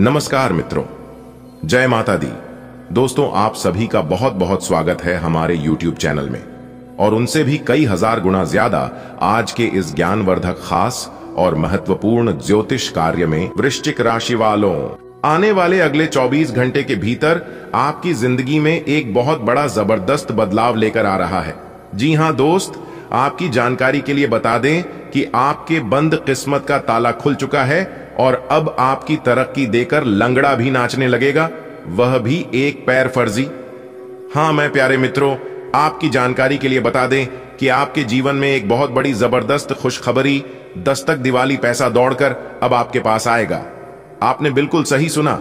नमस्कार मित्रों जय माता दी दोस्तों आप सभी का बहुत बहुत स्वागत है हमारे YouTube चैनल में और उनसे भी कई हजार गुना ज्यादा आज के इस ज्ञानवर्धक खास और महत्वपूर्ण ज्योतिष कार्य में वृश्चिक राशि वालों आने वाले अगले 24 घंटे के भीतर आपकी जिंदगी में एक बहुत बड़ा जबरदस्त बदलाव लेकर आ रहा है जी हाँ दोस्त आपकी जानकारी के लिए बता दें कि आपके बंद किस्मत का ताला खुल चुका है और अब आपकी तरक्की देकर लंगड़ा भी नाचने लगेगा वह भी एक पैर फर्जी हां मैं प्यारे मित्रों आपकी जानकारी के लिए बता दें कि आपके जीवन में एक बहुत बड़ी जबरदस्त खुशखबरी दस्तक दिवाली पैसा दौड़कर अब आपके पास आएगा आपने बिल्कुल सही सुना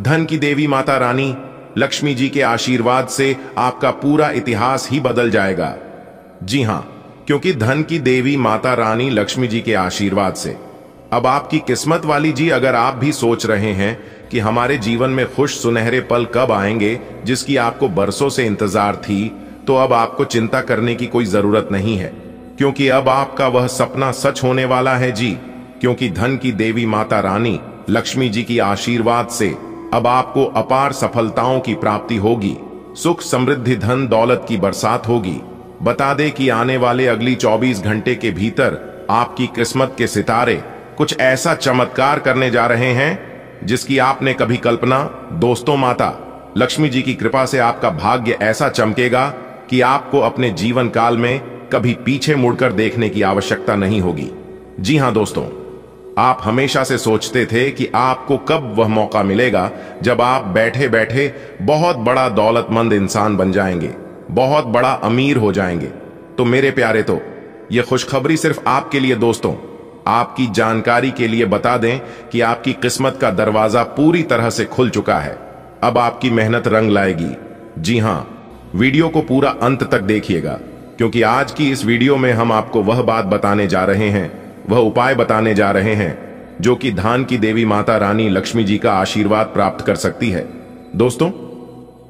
धन की देवी माता रानी लक्ष्मी जी के आशीर्वाद से आपका पूरा इतिहास ही बदल जाएगा जी हां क्योंकि धन की देवी माता रानी लक्ष्मी जी के आशीर्वाद से अब आपकी किस्मत वाली जी अगर आप भी सोच रहे हैं कि हमारे जीवन में खुश सुनहरे पल कब आएंगे जिसकी आपको बरसों से इंतजार थी तो अब आपको चिंता करने की कोई जरूरत नहीं है क्योंकि अब आपका वह सपना सच होने वाला है जी क्योंकि धन की देवी माता रानी लक्ष्मी जी की आशीर्वाद से अब आपको अपार सफलताओं की प्राप्ति होगी सुख समृद्धि धन दौलत की बरसात होगी बता दे कि आने वाले अगली 24 घंटे के भीतर आपकी किस्मत के सितारे कुछ ऐसा चमत्कार करने जा रहे हैं जिसकी आपने कभी कल्पना दोस्तों माता लक्ष्मी जी की कृपा से आपका भाग्य ऐसा चमकेगा कि आपको अपने जीवन काल में कभी पीछे मुड़कर देखने की आवश्यकता नहीं होगी जी हां दोस्तों आप हमेशा से सोचते थे कि आपको कब वह मौका मिलेगा जब आप बैठे बैठे बहुत बड़ा दौलतमंद इंसान बन जाएंगे बहुत बड़ा अमीर हो जाएंगे तो मेरे प्यारे तो यह खुशखबरी सिर्फ आपके लिए दोस्तों आपकी जानकारी के लिए बता दें कि आपकी किस्मत का दरवाजा पूरी तरह से खुल चुका है अब आपकी मेहनत रंग लाएगी जी हाँ वीडियो को पूरा अंत तक देखिएगा क्योंकि आज की इस वीडियो में हम आपको वह बात बताने जा रहे हैं वह उपाय बताने जा रहे हैं जो कि धान की देवी माता रानी लक्ष्मी जी का आशीर्वाद प्राप्त कर सकती है दोस्तों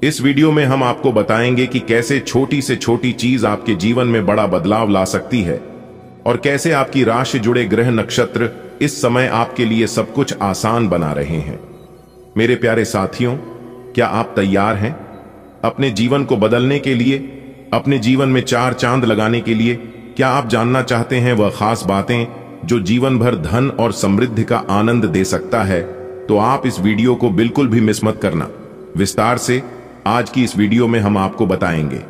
इस वीडियो में हम आपको बताएंगे कि कैसे छोटी से छोटी चीज आपके जीवन में बड़ा बदलाव ला सकती है और कैसे आपकी राशि जुड़े ग्रह नक्षत्र इस समय आपके लिए सब कुछ आसान बना रहे हैं मेरे प्यारे साथियों क्या आप तैयार हैं अपने जीवन को बदलने के लिए अपने जीवन में चार चांद लगाने के लिए क्या आप जानना चाहते हैं वह खास बातें जो जीवन भर धन और समृद्धि का आनंद दे सकता है तो आप इस वीडियो को बिल्कुल भी मिस मत करना विस्तार से आज की इस वीडियो में हम आपको बताएंगे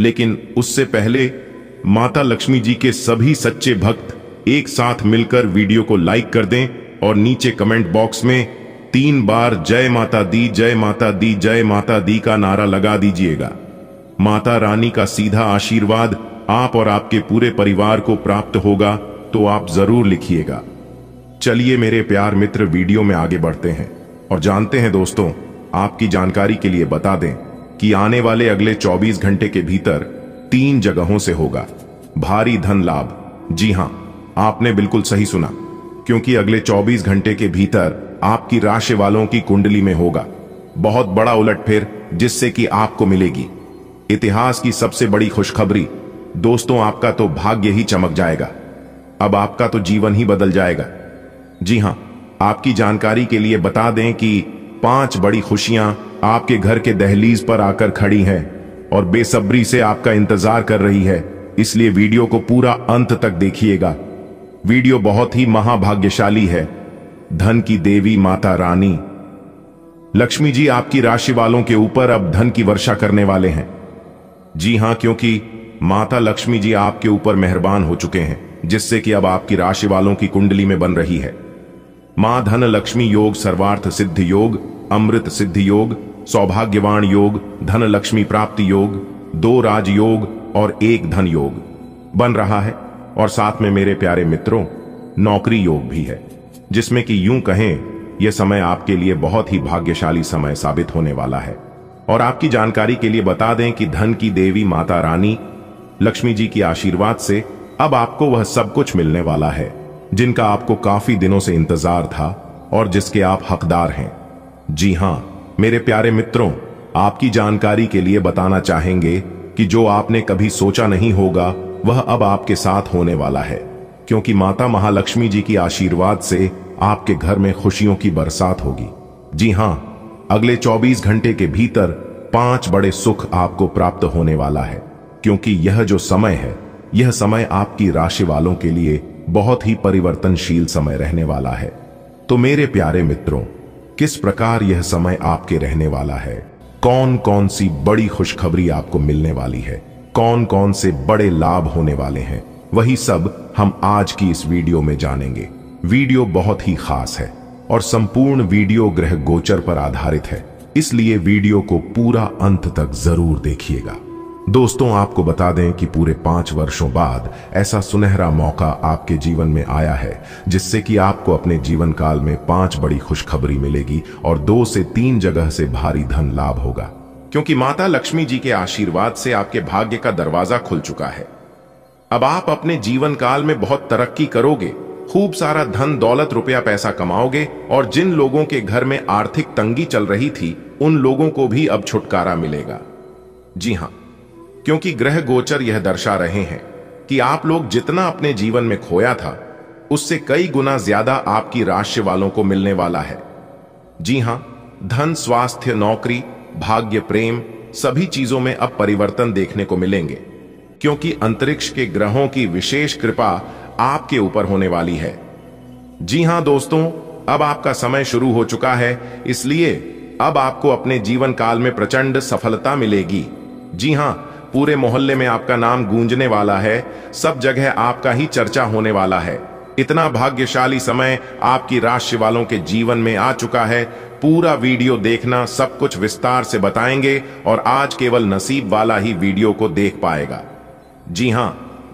लेकिन उससे पहले माता लक्ष्मी जी के सभी सच्चे भक्त एक साथ मिलकर वीडियो को लाइक कर दें और नीचे कमेंट बॉक्स में तीन बार जय माता दी जय माता दी जय माता दी का नारा लगा दीजिएगा माता रानी का सीधा आशीर्वाद आप और आपके पूरे परिवार को प्राप्त होगा तो आप जरूर लिखिएगा चलिए मेरे प्यार मित्र वीडियो में आगे बढ़ते हैं और जानते हैं दोस्तों आपकी जानकारी के लिए बता दें कि आने वाले अगले 24 घंटे के भीतर तीन जगहों से होगा भारी धन लाभ जी हां आपने बिल्कुल सही सुना क्योंकि अगले 24 घंटे के भीतर आपकी राशि वालों की कुंडली में होगा बहुत बड़ा उलटफेर जिससे कि आपको मिलेगी इतिहास की सबसे बड़ी खुशखबरी दोस्तों आपका तो भाग्य ही चमक जाएगा अब आपका तो जीवन ही बदल जाएगा जी हां आपकी जानकारी के लिए बता दें कि पांच बड़ी खुशियां आपके घर के दहलीज पर आकर खड़ी हैं और बेसब्री से आपका इंतजार कर रही है इसलिए वीडियो को पूरा अंत तक देखिएगा वीडियो बहुत ही महाभाग्यशाली है धन की देवी माता रानी लक्ष्मी जी आपकी राशि वालों के ऊपर अब धन की वर्षा करने वाले हैं जी हां क्योंकि माता लक्ष्मी जी आपके ऊपर मेहरबान हो चुके हैं जिससे कि अब आपकी राशि वालों की कुंडली में बन रही है मां धन लक्ष्मी योग सर्वार्थ सिद्ध योग अमृत सिद्ध योग सौभाग्यवान योग धन लक्ष्मी प्राप्ति योग दो राजयोग और एक धन योग बन रहा है और साथ में मेरे प्यारे मित्रों नौकरी योग भी है जिसमें कि यूं कहें यह समय आपके लिए बहुत ही भाग्यशाली समय साबित होने वाला है और आपकी जानकारी के लिए बता दें कि धन की देवी माता रानी लक्ष्मी जी की आशीर्वाद से अब आपको वह सब कुछ मिलने वाला है जिनका आपको काफी दिनों से इंतजार था और जिसके आप हकदार हैं जी हां मेरे प्यारे मित्रों आपकी जानकारी के लिए बताना चाहेंगे कि जो आपने कभी सोचा नहीं होगा वह अब आपके साथ होने वाला है क्योंकि माता महालक्ष्मी जी की आशीर्वाद से आपके घर में खुशियों की बरसात होगी जी हां अगले 24 घंटे के भीतर पांच बड़े सुख आपको प्राप्त होने वाला है क्योंकि यह जो समय है यह समय आपकी राशि वालों के लिए बहुत ही परिवर्तनशील समय रहने वाला है तो मेरे प्यारे मित्रों किस प्रकार यह समय आपके रहने वाला है कौन कौन सी बड़ी खुशखबरी आपको मिलने वाली है कौन कौन से बड़े लाभ होने वाले हैं वही सब हम आज की इस वीडियो में जानेंगे वीडियो बहुत ही खास है और संपूर्ण वीडियो ग्रह गोचर पर आधारित है इसलिए वीडियो को पूरा अंत तक जरूर देखिएगा दोस्तों आपको बता दें कि पूरे पांच वर्षों बाद ऐसा सुनहरा मौका आपके जीवन में आया है जिससे कि आपको अपने जीवन काल में पांच बड़ी खुशखबरी मिलेगी और दो से तीन जगह से भारी धन लाभ होगा क्योंकि माता लक्ष्मी जी के आशीर्वाद से आपके भाग्य का दरवाजा खुल चुका है अब आप अपने जीवन काल में बहुत तरक्की करोगे खूब सारा धन दौलत रुपया पैसा कमाओगे और जिन लोगों के घर में आर्थिक तंगी चल रही थी उन लोगों को भी अब छुटकारा मिलेगा जी हाँ क्योंकि ग्रह गोचर यह दर्शा रहे हैं कि आप लोग जितना अपने जीवन में खोया था उससे कई गुना ज्यादा आपकी राशि वालों को मिलने वाला है जी हां धन स्वास्थ्य नौकरी भाग्य प्रेम सभी चीजों में अब परिवर्तन देखने को मिलेंगे क्योंकि अंतरिक्ष के ग्रहों की विशेष कृपा आपके ऊपर होने वाली है जी हां दोस्तों अब आपका समय शुरू हो चुका है इसलिए अब आपको अपने जीवन काल में प्रचंड सफलता मिलेगी जी हां पूरे मोहल्ले में आपका नाम गूंजने वाला है सब जगह आपका ही चर्चा होने वाला है इतना भाग्यशाली समय आपकी राशि वालों के जीवन में आ चुका है पूरा वीडियो देखना सब कुछ विस्तार से बताएंगे और आज केवल नसीब वाला ही वीडियो को देख पाएगा जी हां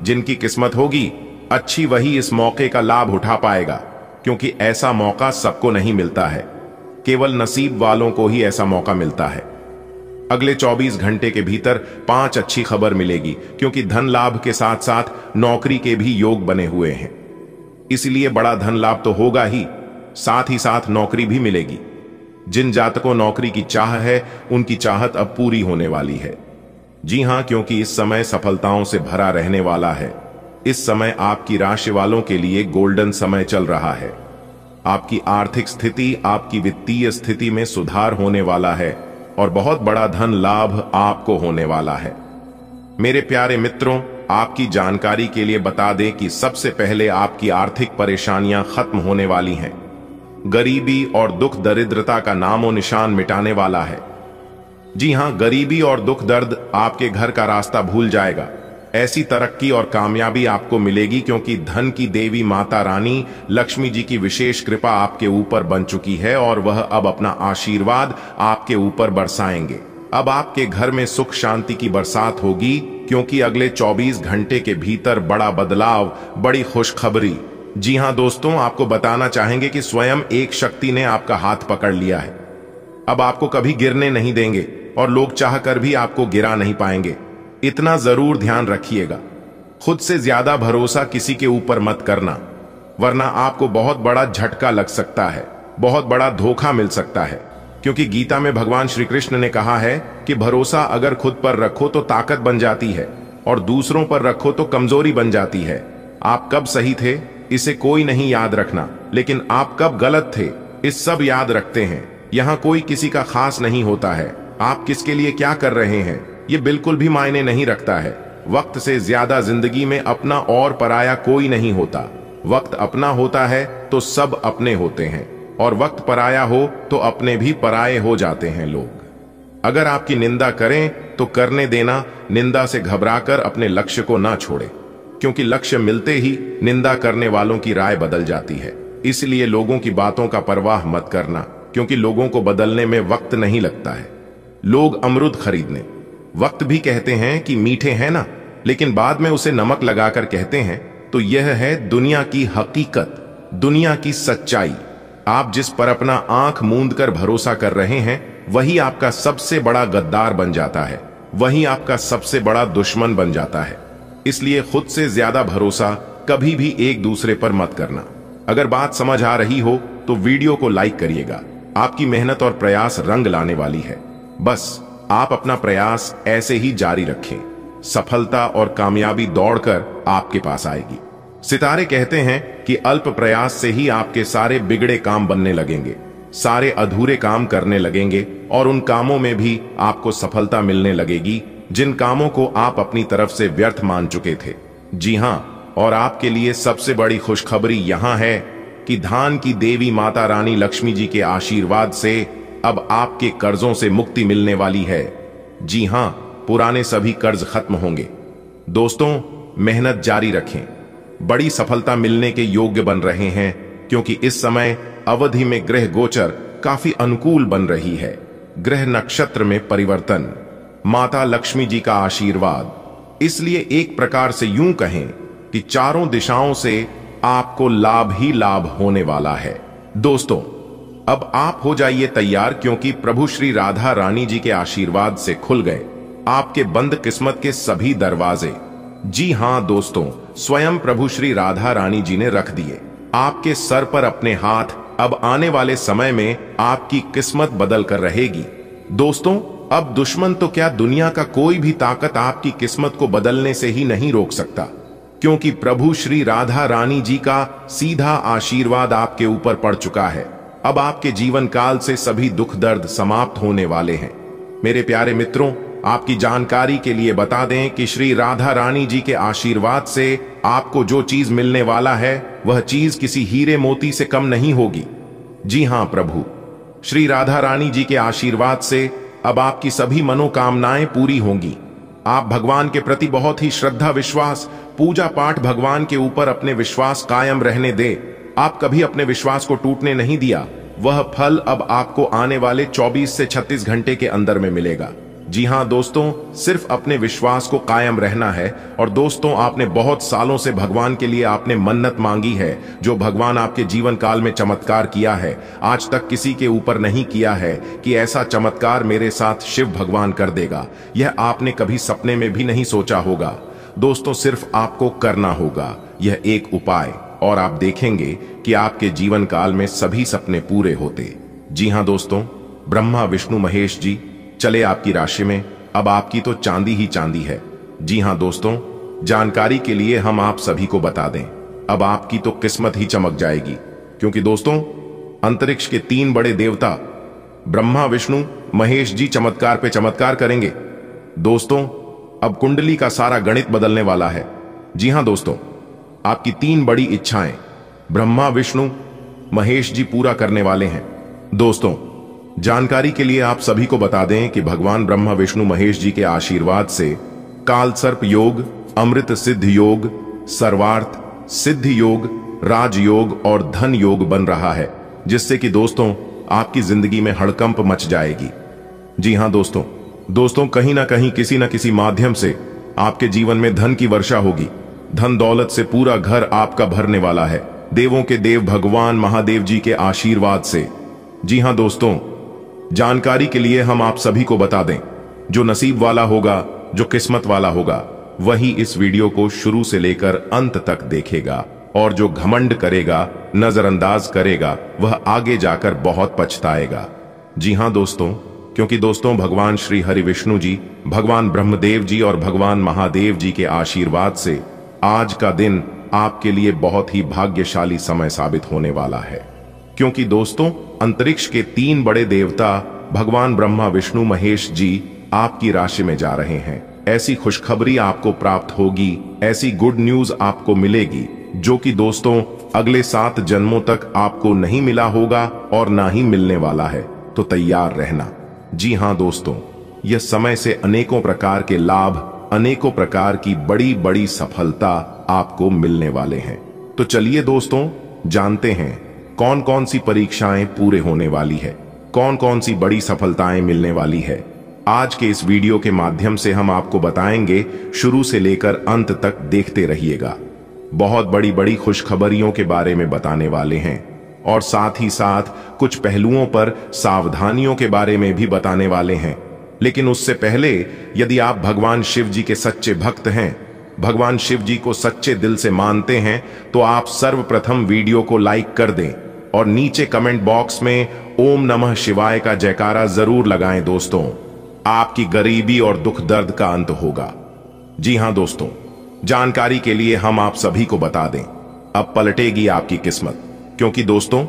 जिनकी किस्मत होगी अच्छी वही इस मौके का लाभ उठा पाएगा क्योंकि ऐसा मौका सबको नहीं मिलता है केवल नसीब वालों को ही ऐसा मौका मिलता है अगले 24 घंटे के भीतर पांच अच्छी खबर मिलेगी क्योंकि धन लाभ के साथ साथ नौकरी के भी योग बने हुए हैं इसलिए बड़ा धन लाभ तो होगा ही साथ ही साथ नौकरी भी मिलेगी जिन जातकों नौकरी की चाह है उनकी चाहत अब पूरी होने वाली है जी हां क्योंकि इस समय सफलताओं से भरा रहने वाला है इस समय आपकी राशि वालों के लिए गोल्डन समय चल रहा है आपकी आर्थिक स्थिति आपकी वित्तीय स्थिति में सुधार होने वाला है और बहुत बड़ा धन लाभ आपको होने वाला है मेरे प्यारे मित्रों आपकी जानकारी के लिए बता दें कि सबसे पहले आपकी आर्थिक परेशानियां खत्म होने वाली हैं गरीबी और दुख दरिद्रता का नामो निशान मिटाने वाला है जी हां गरीबी और दुख दर्द आपके घर का रास्ता भूल जाएगा ऐसी तरक्की और कामयाबी आपको मिलेगी क्योंकि धन की देवी माता रानी लक्ष्मी जी की विशेष कृपा आपके ऊपर बन चुकी है और वह अब अपना आशीर्वाद आपके ऊपर बरसाएंगे अब आपके घर में सुख शांति की बरसात होगी क्योंकि अगले 24 घंटे के भीतर बड़ा बदलाव बड़ी खुशखबरी जी हाँ दोस्तों आपको बताना चाहेंगे कि स्वयं एक शक्ति ने आपका हाथ पकड़ लिया है अब आपको कभी गिरने नहीं देंगे और लोग चाहकर भी आपको गिरा नहीं पाएंगे इतना जरूर ध्यान रखिएगा खुद से ज्यादा भरोसा किसी के ऊपर मत करना वरना आपको बहुत बड़ा झटका लग सकता है बहुत बड़ा धोखा मिल सकता है क्योंकि गीता में भगवान श्री कृष्ण ने कहा है कि भरोसा अगर खुद पर रखो तो ताकत बन जाती है और दूसरों पर रखो तो कमजोरी बन जाती है आप कब सही थे इसे कोई नहीं याद रखना लेकिन आप कब गलत थे इस सब याद रखते हैं यहाँ कोई किसी का खास नहीं होता है आप किसके लिए क्या कर रहे हैं ये बिल्कुल भी मायने नहीं रखता है वक्त से ज्यादा जिंदगी में अपना और पराया कोई नहीं होता वक्त अपना होता है तो सब अपने होते हैं और वक्त पराया हो तो अपने भी पराए हो जाते हैं लोग अगर आपकी निंदा करें तो करने देना निंदा से घबराकर अपने लक्ष्य को ना छोड़े क्योंकि लक्ष्य मिलते ही निंदा करने वालों की राय बदल जाती है इसलिए लोगों की बातों का परवाह मत करना क्योंकि लोगों को बदलने में वक्त नहीं लगता है लोग अमरुद खरीदने वक्त भी कहते हैं कि मीठे हैं ना लेकिन बाद में उसे नमक लगाकर कहते हैं तो यह है दुनिया की हकीकत दुनिया की सच्चाई आप जिस पर अपना आंख मूंद कर भरोसा कर रहे हैं वही आपका सबसे बड़ा गद्दार बन जाता है वही आपका सबसे बड़ा दुश्मन बन जाता है इसलिए खुद से ज्यादा भरोसा कभी भी एक दूसरे पर मत करना अगर बात समझ आ रही हो तो वीडियो को लाइक करिएगा आपकी मेहनत और प्रयास रंग लाने वाली है बस आप अपना प्रयास ऐसे ही जारी रखें सफलता और कामयाबी दौड़कर आपके पास आएगी सितारे कहते हैं कि अल्प प्रयास से ही आपके सारे बिगड़े काम बनने लगेंगे सारे अधूरे काम करने लगेंगे और उन कामों में भी आपको सफलता मिलने लगेगी जिन कामों को आप अपनी तरफ से व्यर्थ मान चुके थे जी हाँ और आपके लिए सबसे बड़ी खुशखबरी यहां है कि धान की देवी माता रानी लक्ष्मी जी के आशीर्वाद से अब आपके कर्जों से मुक्ति मिलने वाली है जी हां पुराने सभी कर्ज खत्म होंगे दोस्तों मेहनत जारी रखें बड़ी सफलता मिलने के योग्य बन रहे हैं क्योंकि इस समय अवधि में ग्रह गोचर काफी अनुकूल बन रही है ग्रह नक्षत्र में परिवर्तन माता लक्ष्मी जी का आशीर्वाद इसलिए एक प्रकार से यूं कहें कि चारों दिशाओं से आपको लाभ ही लाभ होने वाला है दोस्तों अब आप हो जाइए तैयार क्योंकि प्रभु श्री राधा रानी जी के आशीर्वाद से खुल गए आपके बंद किस्मत के सभी दरवाजे जी हाँ दोस्तों स्वयं प्रभु श्री राधा रानी जी ने रख दिए आपके सर पर अपने हाथ अब आने वाले समय में आपकी किस्मत बदल कर रहेगी दोस्तों अब दुश्मन तो क्या दुनिया का कोई भी ताकत आपकी किस्मत को बदलने से ही नहीं रोक सकता क्योंकि प्रभु श्री राधा रानी जी का सीधा आशीर्वाद आपके ऊपर पड़ चुका है अब आपके जीवन काल से सभी दुख दर्द समाप्त होने वाले हैं मेरे प्यारे मित्रों आपकी जानकारी के लिए बता दें कि श्री राधा रानी जी के आशीर्वाद से आपको जो चीज मिलने वाला है वह चीज किसी हीरे मोती से कम नहीं होगी जी हां प्रभु श्री राधा रानी जी के आशीर्वाद से अब आपकी सभी मनोकामनाएं पूरी होंगी आप भगवान के प्रति बहुत ही श्रद्धा विश्वास पूजा पाठ भगवान के ऊपर अपने विश्वास कायम रहने दे आप कभी अपने विश्वास को टूटने नहीं दिया वह फल अब आपको आने वाले 24 से 36 घंटे के अंदर में मिलेगा जी हाँ दोस्तों सिर्फ अपने विश्वास को कायम रहना है और दोस्तों आपने बहुत सालों से भगवान के लिए आपने मन्नत मांगी है जो भगवान आपके जीवन काल में चमत्कार किया है आज तक किसी के ऊपर नहीं किया है कि ऐसा चमत्कार मेरे साथ शिव भगवान कर देगा यह आपने कभी सपने में भी नहीं सोचा होगा दोस्तों सिर्फ आपको करना होगा यह एक उपाय और आप देखेंगे कि आपके जीवन काल में सभी सपने पूरे होते जी हाँ दोस्तों ब्रह्मा विष्णु महेश जी चले आपकी राशि में अब आपकी तो चांदी ही चांदी है जी हाँ दोस्तों जानकारी के लिए हम आप सभी को बता दें अब आपकी तो किस्मत ही चमक जाएगी क्योंकि दोस्तों अंतरिक्ष के तीन बड़े देवता ब्रह्मा विष्णु महेश जी चमत्कार पे चमत्कार करेंगे दोस्तों अब कुंडली का सारा गणित बदलने वाला है जी हाँ दोस्तों आपकी तीन बड़ी इच्छाएं ब्रह्मा विष्णु महेश जी पूरा करने वाले हैं दोस्तों जानकारी के लिए आप सभी को बता दें कि भगवान ब्रह्मा विष्णु महेश जी के आशीर्वाद से काल सर्प योग अमृत सिद्ध योग सर्वार्थ सिद्ध योग राज योग और धन योग बन रहा है जिससे कि दोस्तों आपकी जिंदगी में हड़कंप मच जाएगी जी हां दोस्तों दोस्तों कहीं ना कहीं किसी ना किसी माध्यम से आपके जीवन में धन की वर्षा होगी धन दौलत से पूरा घर आपका भरने वाला है देवों के देव भगवान महादेव जी के आशीर्वाद से जी हां दोस्तों जानकारी के लिए हम आप सभी को बता दें जो नसीब वाला होगा जो किस्मत वाला होगा वही इस वीडियो को शुरू से लेकर अंत तक देखेगा और जो घमंड करेगा नजरअंदाज करेगा वह आगे जाकर बहुत पछताएगा जी हां दोस्तों क्योंकि दोस्तों भगवान श्री हरि विष्णु जी भगवान ब्रह्मदेव जी और भगवान महादेव जी के आशीर्वाद से आज का दिन आपके लिए बहुत ही भाग्यशाली समय साबित होने वाला है क्योंकि दोस्तों अंतरिक्ष के तीन बड़े देवता भगवान ब्रह्मा विष्णु महेश जी आपकी राशि में जा रहे हैं ऐसी खुशखबरी आपको प्राप्त होगी ऐसी गुड न्यूज आपको मिलेगी जो कि दोस्तों अगले सात जन्मों तक आपको नहीं मिला होगा और ना ही मिलने वाला है तो तैयार रहना जी हाँ दोस्तों यह समय से अनेकों प्रकार के लाभ अनेकों प्रकार की बड़ी बड़ी सफलता आपको मिलने वाले हैं तो चलिए दोस्तों जानते हैं कौन कौन सी परीक्षाएं पूरे होने वाली है कौन कौन सी बड़ी सफलताएं मिलने वाली है आज के इस वीडियो के माध्यम से हम आपको बताएंगे शुरू से लेकर अंत तक देखते रहिएगा बहुत बड़ी बड़ी खुशखबरियों के बारे में बताने वाले हैं और साथ ही साथ कुछ पहलुओं पर सावधानियों के बारे में भी बताने वाले हैं लेकिन उससे पहले यदि आप भगवान शिव जी के सच्चे भक्त हैं भगवान शिव जी को सच्चे दिल से मानते हैं तो आप सर्वप्रथम वीडियो को लाइक कर दें और नीचे कमेंट बॉक्स में ओम नमः शिवाय का जयकारा जरूर लगाएं दोस्तों आपकी गरीबी और दुख दर्द का अंत होगा जी हां दोस्तों जानकारी के लिए हम आप सभी को बता दें अब पलटेगी आपकी किस्मत क्योंकि दोस्तों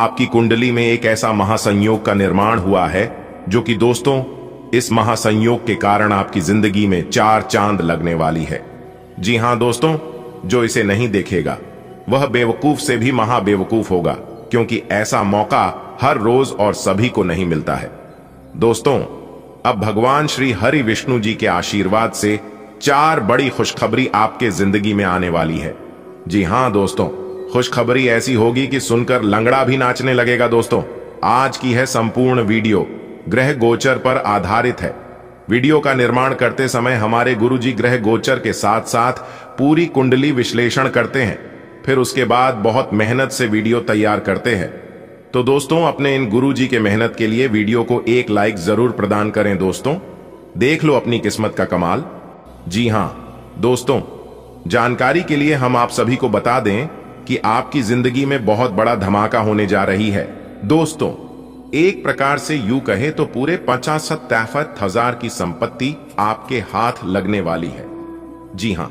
आपकी कुंडली में एक ऐसा महासंयोग का निर्माण हुआ है जो कि दोस्तों इस महासंयोग के कारण आपकी जिंदगी में चार चांद लगने वाली है जी हां दोस्तों जो इसे नहीं देखेगा वह बेवकूफ से भी महाबेवकूफ होगा क्योंकि ऐसा मौका हर रोज और सभी को नहीं मिलता है दोस्तों अब भगवान श्री हरि विष्णु जी के आशीर्वाद से चार बड़ी खुशखबरी आपके जिंदगी में आने वाली है जी हां दोस्तों खुशखबरी ऐसी होगी कि सुनकर लंगड़ा भी नाचने लगेगा दोस्तों आज की है संपूर्ण वीडियो ग्रह गोचर पर आधारित है वीडियो का निर्माण करते समय हमारे गुरुजी ग्रह गोचर के साथ साथ पूरी कुंडली विश्लेषण करते हैं फिर उसके बाद बहुत मेहनत से वीडियो तैयार करते हैं तो दोस्तों अपने इन गुरुजी के मेहनत के लिए वीडियो को एक लाइक जरूर प्रदान करें दोस्तों देख लो अपनी किस्मत का कमाल जी हाँ दोस्तों जानकारी के लिए हम आप सभी को बता दें कि आपकी जिंदगी में बहुत बड़ा धमाका होने जा रही है दोस्तों एक प्रकार से यू कहे तो पूरे पचास हजार की संपत्ति आपके हाथ लगने वाली है जी हां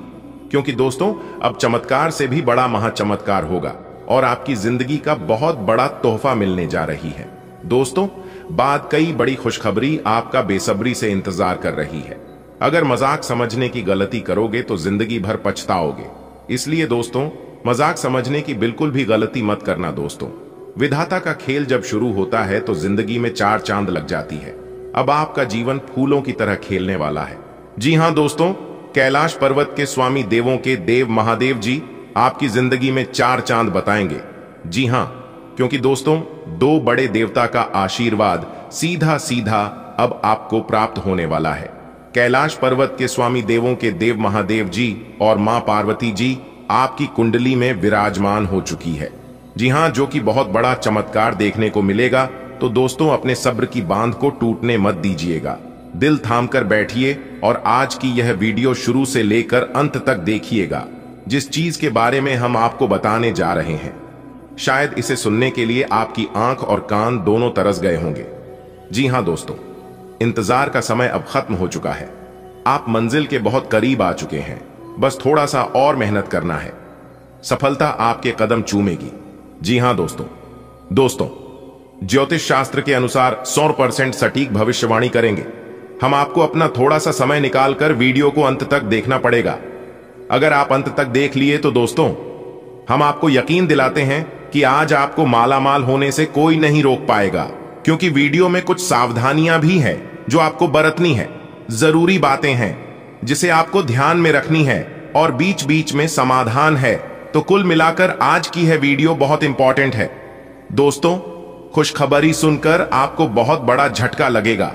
क्योंकि दोस्तों अब चमत्कार से भी बड़ा महाचमत्कार होगा और आपकी जिंदगी का बहुत बड़ा तोहफा मिलने जा रही है दोस्तों बाद कई बड़ी खुशखबरी आपका बेसब्री से इंतजार कर रही है अगर मजाक समझने की गलती करोगे तो जिंदगी भर पछताओगे इसलिए दोस्तों मजाक समझने की बिल्कुल भी गलती मत करना दोस्तों विधाता का खेल जब शुरू होता है तो जिंदगी में चार चांद लग जाती है अब आपका जीवन फूलों की तरह खेलने वाला है जी हाँ दोस्तों कैलाश पर्वत के स्वामी देवों के देव महादेव जी आपकी जिंदगी में चार चांद बताएंगे जी हाँ क्योंकि दोस्तों दो बड़े देवता का आशीर्वाद सीधा सीधा अब आपको प्राप्त होने वाला है कैलाश पर्वत के स्वामी देवों के देव महादेव जी और मां पार्वती जी आपकी कुंडली में विराजमान हो चुकी है जी हाँ जो कि बहुत बड़ा चमत्कार देखने को मिलेगा तो दोस्तों अपने सब्र की बांध को टूटने मत दीजिएगा दिल थाम कर बैठिए और आज की यह वीडियो शुरू से लेकर अंत तक देखिएगा जिस चीज के बारे में हम आपको बताने जा रहे हैं शायद इसे सुनने के लिए आपकी आंख और कान दोनों तरस गए होंगे जी हाँ दोस्तों इंतजार का समय अब खत्म हो चुका है आप मंजिल के बहुत करीब आ चुके हैं बस थोड़ा सा और मेहनत करना है सफलता आपके कदम चूमेगी जी हां दोस्तों दोस्तों ज्योतिष शास्त्र के अनुसार 100 परसेंट सटीक भविष्यवाणी करेंगे हम आपको अपना थोड़ा सा समय निकालकर वीडियो को अंत तक देखना पड़ेगा अगर आप अंत तक देख लिए तो दोस्तों हम आपको यकीन दिलाते हैं कि आज आपको मालामाल होने से कोई नहीं रोक पाएगा क्योंकि वीडियो में कुछ सावधानियां भी हैं जो आपको बरतनी है जरूरी बातें हैं जिसे आपको ध्यान में रखनी है और बीच बीच में समाधान है तो कुल मिलाकर आज की है वीडियो बहुत इंपॉर्टेंट है दोस्तों खुशखबरी सुनकर आपको बहुत बड़ा झटका लगेगा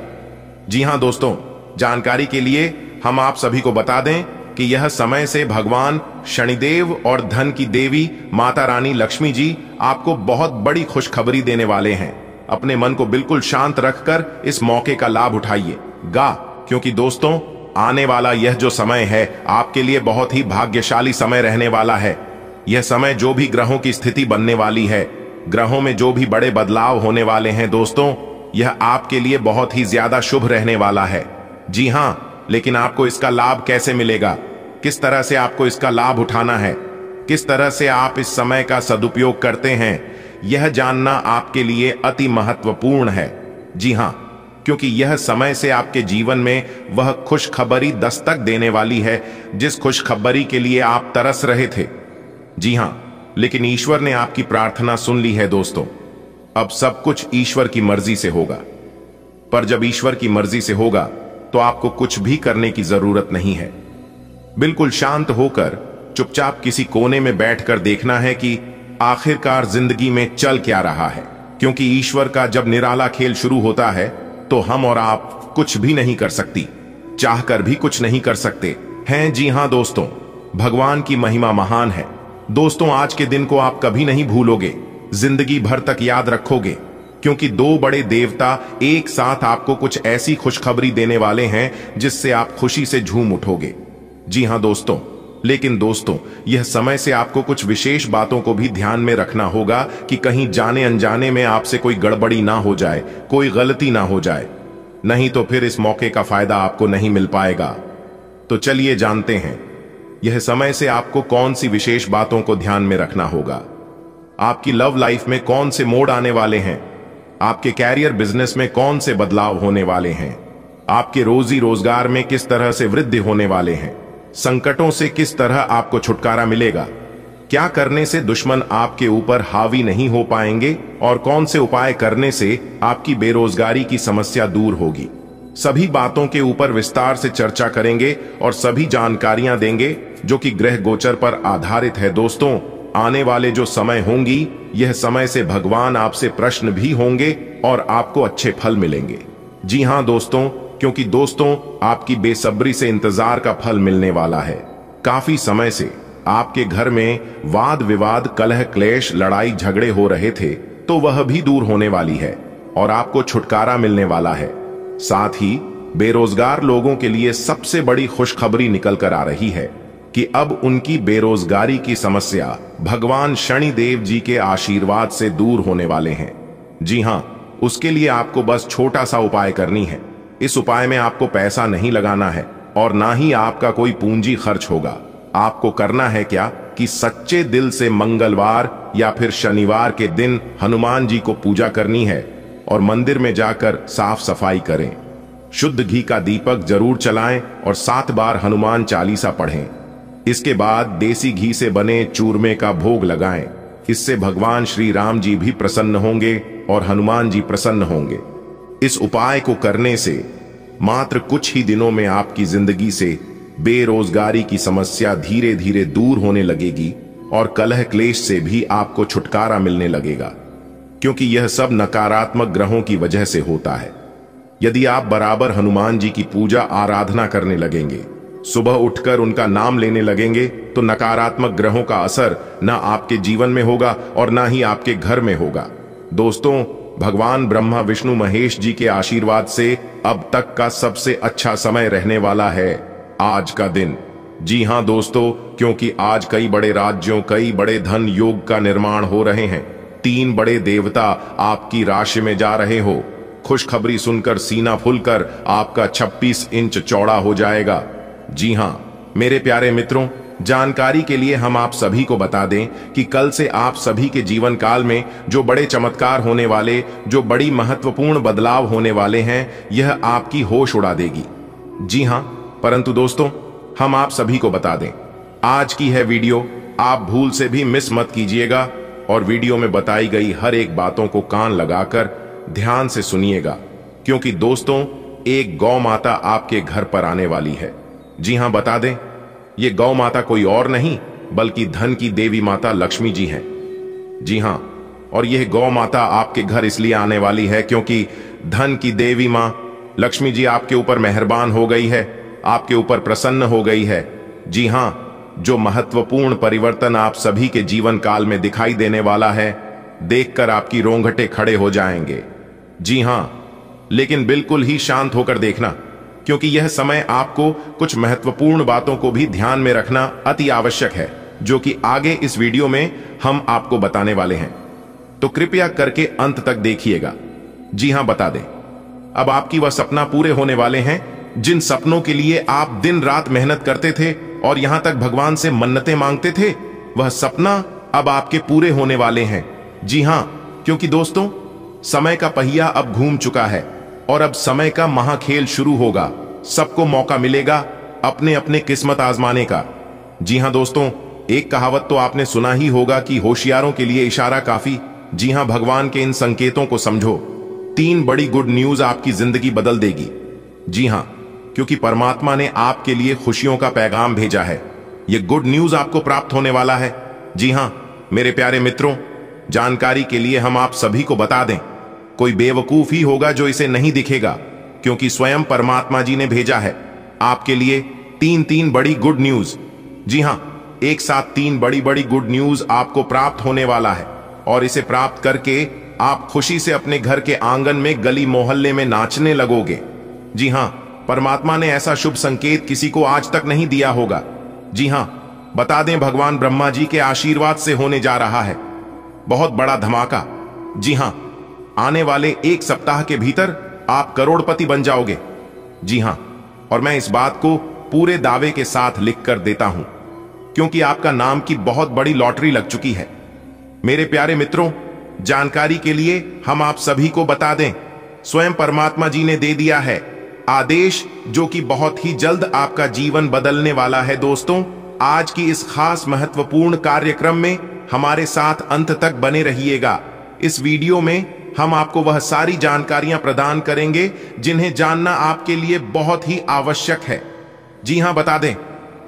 जी हां दोस्तों जानकारी के लिए हम आप सभी को बता दें कि यह समय से भगवान शनिदेव और धन की देवी माता रानी लक्ष्मी जी आपको बहुत बड़ी खुशखबरी देने वाले हैं अपने मन को बिल्कुल शांत रखकर इस मौके का लाभ उठाइए गा क्योंकि दोस्तों आने वाला यह जो समय है आपके लिए बहुत ही भाग्यशाली समय रहने वाला है यह समय जो भी ग्रहों की स्थिति बनने वाली है ग्रहों में जो भी बड़े बदलाव होने वाले हैं दोस्तों यह आपके लिए बहुत ही ज्यादा शुभ रहने वाला है जी हाँ लेकिन आपको इसका लाभ कैसे मिलेगा किस तरह से आपको इसका लाभ उठाना है किस तरह से आप इस समय का सदुपयोग करते हैं यह जानना आपके लिए अति महत्वपूर्ण है जी हाँ क्योंकि यह समय से आपके जीवन में वह खुशखबरी दस्तक देने वाली है जिस खुशखबरी के लिए आप तरस रहे थे जी हां लेकिन ईश्वर ने आपकी प्रार्थना सुन ली है दोस्तों अब सब कुछ ईश्वर की मर्जी से होगा पर जब ईश्वर की मर्जी से होगा तो आपको कुछ भी करने की जरूरत नहीं है बिल्कुल शांत होकर चुपचाप किसी कोने में बैठकर देखना है कि आखिरकार जिंदगी में चल क्या रहा है क्योंकि ईश्वर का जब निराला खेल शुरू होता है तो हम और आप कुछ भी नहीं कर सकती चाहकर भी कुछ नहीं कर सकते हैं जी हां दोस्तों भगवान की महिमा महान है दोस्तों आज के दिन को आप कभी नहीं भूलोगे जिंदगी भर तक याद रखोगे क्योंकि दो बड़े देवता एक साथ आपको कुछ ऐसी खुशखबरी देने वाले हैं जिससे आप खुशी से झूम उठोगे जी हां दोस्तों लेकिन दोस्तों यह समय से आपको कुछ विशेष बातों को भी ध्यान में रखना होगा कि कहीं जाने अनजाने में आपसे कोई गड़बड़ी ना हो जाए कोई गलती ना हो जाए नहीं तो फिर इस मौके का फायदा आपको नहीं मिल पाएगा तो चलिए जानते हैं यह समय से आपको कौन सी विशेष बातों को ध्यान में रखना होगा आपकी लव लाइफ में कौन से मोड आने वाले हैं आपके कैरियर बिजनेस में कौन से बदलाव होने वाले हैं आपके रोजी रोजगार में किस तरह से वृद्धि होने वाले हैं संकटों से किस तरह आपको छुटकारा मिलेगा क्या करने से दुश्मन आपके ऊपर हावी नहीं हो पाएंगे और कौन से उपाय करने से आपकी बेरोजगारी की समस्या दूर होगी सभी बातों के ऊपर विस्तार से चर्चा करेंगे और सभी जानकारियां देंगे जो कि ग्रह गोचर पर आधारित है दोस्तों आने वाले जो समय होंगी यह समय से भगवान आपसे प्रश्न भी होंगे और आपको अच्छे फल मिलेंगे जी हाँ दोस्तों क्योंकि दोस्तों आपकी बेसब्री से इंतजार का फल मिलने वाला है काफी समय से आपके घर में वाद विवाद कलह क्लेश लड़ाई झगड़े हो रहे थे तो वह भी दूर होने वाली है और आपको छुटकारा मिलने वाला है साथ ही बेरोजगार लोगों के लिए सबसे बड़ी खुशखबरी निकल कर आ रही है कि अब उनकी बेरोजगारी की समस्या भगवान शनि देव जी के आशीर्वाद से दूर होने वाले हैं जी हां उसके लिए आपको बस छोटा सा उपाय करनी है इस उपाय में आपको पैसा नहीं लगाना है और ना ही आपका कोई पूंजी खर्च होगा आपको करना है क्या कि सच्चे दिल से मंगलवार या फिर शनिवार के दिन हनुमान जी को पूजा करनी है और मंदिर में जाकर साफ सफाई करें शुद्ध घी का दीपक जरूर चलाएं और सात बार हनुमान चालीसा पढ़ें इसके बाद देसी घी से बने चूरमे का भोग लगाएं। इससे भगवान श्री राम जी भी प्रसन्न होंगे और हनुमान जी प्रसन्न होंगे इस उपाय को करने से मात्र कुछ ही दिनों में आपकी जिंदगी से बेरोजगारी की समस्या धीरे धीरे दूर होने लगेगी और कलह क्लेश से भी आपको छुटकारा मिलने लगेगा क्योंकि यह सब नकारात्मक ग्रहों की वजह से होता है यदि आप बराबर हनुमान जी की पूजा आराधना करने लगेंगे सुबह उठकर उनका नाम लेने लगेंगे तो नकारात्मक ग्रहों का असर न आपके जीवन में होगा और न ही आपके घर में होगा दोस्तों भगवान ब्रह्मा विष्णु महेश जी के आशीर्वाद से अब तक का सबसे अच्छा समय रहने वाला है आज का दिन जी हाँ दोस्तों क्योंकि आज कई बड़े राज्यों कई बड़े धन योग का निर्माण हो रहे हैं तीन बड़े देवता आपकी राशि में जा रहे हो खुशखबरी सुनकर सीना फूलकर आपका 26 इंच चौड़ा हो जाएगा जी हाँ मेरे प्यारे मित्रों जानकारी के लिए हम आप सभी को बता दें कि कल से आप सभी के जीवन काल में जो बड़े चमत्कार होने वाले जो बड़ी महत्वपूर्ण बदलाव होने वाले हैं यह आपकी होश उड़ा देगी जी हाँ परंतु दोस्तों हम आप सभी को बता दें आज की है वीडियो आप भूल से भी मिस मत कीजिएगा और वीडियो में बताई गई हर एक बातों को कान लगाकर ध्यान से सुनिएगा क्योंकि दोस्तों एक गौ माता आपके घर पर आने वाली है जी हां बता दें ये गौ माता कोई और नहीं बल्कि धन की देवी माता लक्ष्मी जी हैं जी हां और यह गौ माता आपके घर इसलिए आने वाली है क्योंकि धन की देवी मां लक्ष्मी जी आपके ऊपर मेहरबान हो गई है आपके ऊपर प्रसन्न हो गई है जी हां जो महत्वपूर्ण परिवर्तन आप सभी के जीवन काल में दिखाई देने वाला है देखकर आपकी रोंगटे खड़े हो जाएंगे जी हां लेकिन बिल्कुल ही शांत होकर देखना क्योंकि यह समय आपको कुछ महत्वपूर्ण बातों को भी ध्यान में रखना अति आवश्यक है जो कि आगे इस वीडियो में हम आपको बताने वाले हैं तो कृपया करके अंत तक देखिएगा जी हां बता दें अब आपकी वह सपना पूरे होने वाले हैं जिन सपनों के लिए आप दिन रात मेहनत करते थे और यहां तक भगवान से मन्नते मांगते थे वह सपना अब आपके पूरे होने वाले हैं जी हां क्योंकि दोस्तों समय का पहिया अब घूम चुका है और अब समय का महाखेल शुरू होगा सबको मौका मिलेगा अपने अपने किस्मत आजमाने का जी हाँ दोस्तों एक कहावत तो आपने सुना ही होगा कि होशियारों के लिए इशारा काफी जी हाँ भगवान के इन संकेतों को समझो तीन बड़ी गुड न्यूज आपकी जिंदगी बदल देगी जी हाँ क्योंकि परमात्मा ने आपके लिए खुशियों का पैगाम भेजा है यह गुड न्यूज आपको प्राप्त होने वाला है जी हाँ मेरे प्यारे मित्रों जानकारी के लिए हम आप सभी को बता दें कोई बेवकूफ ही होगा जो इसे नहीं दिखेगा क्योंकि स्वयं परमात्मा जी ने भेजा है आपके लिए तीन तीन बड़ी गुड न्यूज जी हां एक साथ तीन बड़ी बड़ी गुड न्यूज आपको प्राप्त होने वाला है और इसे प्राप्त करके आप खुशी से अपने घर के आंगन में गली मोहल्ले में नाचने लगोगे जी हां परमात्मा ने ऐसा शुभ संकेत किसी को आज तक नहीं दिया होगा जी हां बता दें भगवान ब्रह्मा जी के आशीर्वाद से होने जा रहा है बहुत बड़ा धमाका जी हां आने वाले एक सप्ताह के भीतर आप करोड़पति बन जाओगे जी हां और मैं इस बात को पूरे दावे के साथ लिख कर देता हूं क्योंकि आपका नाम की बहुत बड़ी लॉटरी लग चुकी है मेरे प्यारे मित्रों जानकारी के लिए हम आप सभी को बता दें स्वयं परमात्मा जी ने दे दिया है आदेश जो कि बहुत ही जल्द आपका जीवन बदलने वाला है दोस्तों आज की इस खास महत्वपूर्ण कार्यक्रम में हमारे साथ अंत तक बने रहिएगा इस वीडियो में हम आपको वह सारी जानकारियां प्रदान करेंगे जिन्हें जानना आपके लिए बहुत ही आवश्यक है जी हाँ बता दें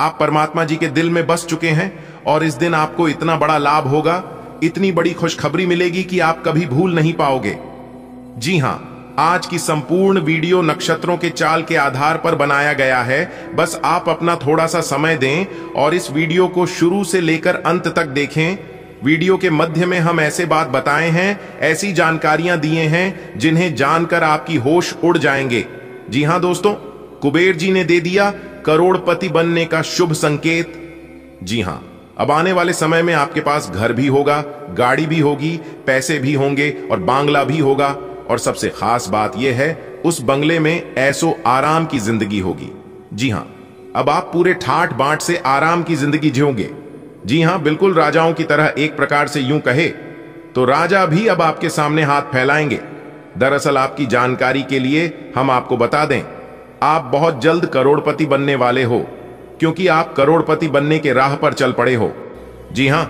आप परमात्मा जी के दिल में बस चुके हैं और इस दिन आपको इतना बड़ा लाभ होगा इतनी बड़ी खुशखबरी मिलेगी कि आप कभी भूल नहीं पाओगे जी हाँ आज की संपूर्ण वीडियो नक्षत्रों के चाल के आधार पर बनाया गया है बस आप अपना थोड़ा सा समय दें और इस वीडियो को शुरू से लेकर अंत तक देखें वीडियो के मध्य में हम ऐसे बात बताए हैं ऐसी जानकारियां दिए हैं जिन्हें जानकर आपकी होश उड़ जाएंगे जी हां दोस्तों कुबेर जी ने दे दिया करोड़पति बनने का शुभ संकेत जी हां अब आने वाले समय में आपके पास घर भी होगा गाड़ी भी होगी पैसे भी होंगे और बांग्ला भी होगा और सबसे खास बात यह है उस बंगले में ऐसो आराम की जिंदगी होगी जी हां अब आप पूरे ठाट बांट से आराम की जिंदगी जियोगे जी हां बिल्कुल राजाओं की तरह एक प्रकार से यूं कहे तो राजा भी अब आपके सामने हाथ फैलाएंगे दरअसल आपकी जानकारी के लिए हम आपको बता दें आप बहुत जल्द करोड़पति बनने वाले हो क्योंकि आप करोड़पति बनने के राह पर चल पड़े हो जी हां